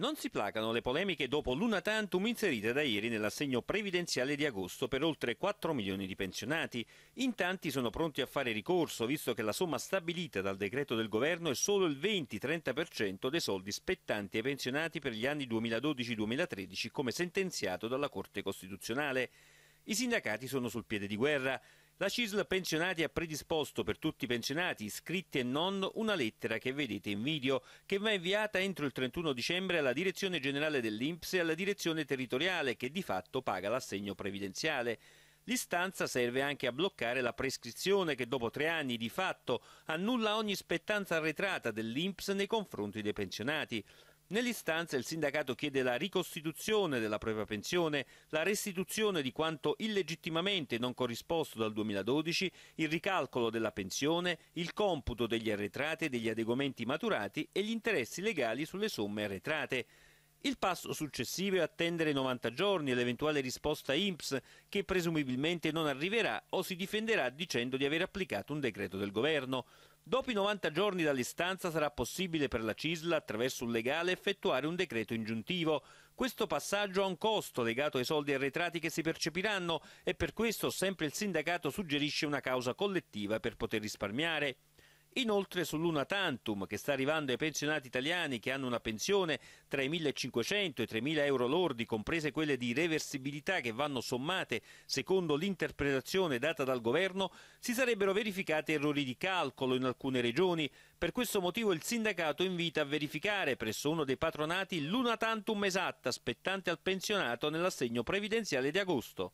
Non si placano le polemiche dopo l'una tantum inserita da ieri nell'assegno previdenziale di agosto per oltre 4 milioni di pensionati. In tanti sono pronti a fare ricorso, visto che la somma stabilita dal decreto del governo è solo il 20-30% dei soldi spettanti ai pensionati per gli anni 2012-2013, come sentenziato dalla Corte Costituzionale. I sindacati sono sul piede di guerra. La CISL pensionati ha predisposto per tutti i pensionati, iscritti e non, una lettera che vedete in video, che va inviata entro il 31 dicembre alla Direzione Generale dell'Inps e alla Direzione Territoriale, che di fatto paga l'assegno previdenziale. L'istanza serve anche a bloccare la prescrizione che dopo tre anni di fatto annulla ogni spettanza arretrata dell'INPS nei confronti dei pensionati. Nell'istanza il sindacato chiede la ricostituzione della propria pensione, la restituzione di quanto illegittimamente non corrisposto dal 2012, il ricalcolo della pensione, il computo degli arretrati e degli adeguamenti maturati e gli interessi legali sulle somme arretrate. Il passo successivo è attendere 90 giorni e l'eventuale risposta INPS che presumibilmente non arriverà o si difenderà dicendo di aver applicato un decreto del governo. Dopo i 90 giorni dall'istanza sarà possibile per la CISLA, attraverso un legale, effettuare un decreto ingiuntivo. Questo passaggio ha un costo legato ai soldi arretrati che si percepiranno e per questo sempre il sindacato suggerisce una causa collettiva per poter risparmiare. Inoltre sull'una tantum che sta arrivando ai pensionati italiani che hanno una pensione tra i 1.500 e i 3.000 euro lordi, comprese quelle di reversibilità che vanno sommate secondo l'interpretazione data dal governo, si sarebbero verificati errori di calcolo in alcune regioni. Per questo motivo il sindacato invita a verificare presso uno dei patronati l'una tantum esatta spettante al pensionato nell'assegno previdenziale di agosto.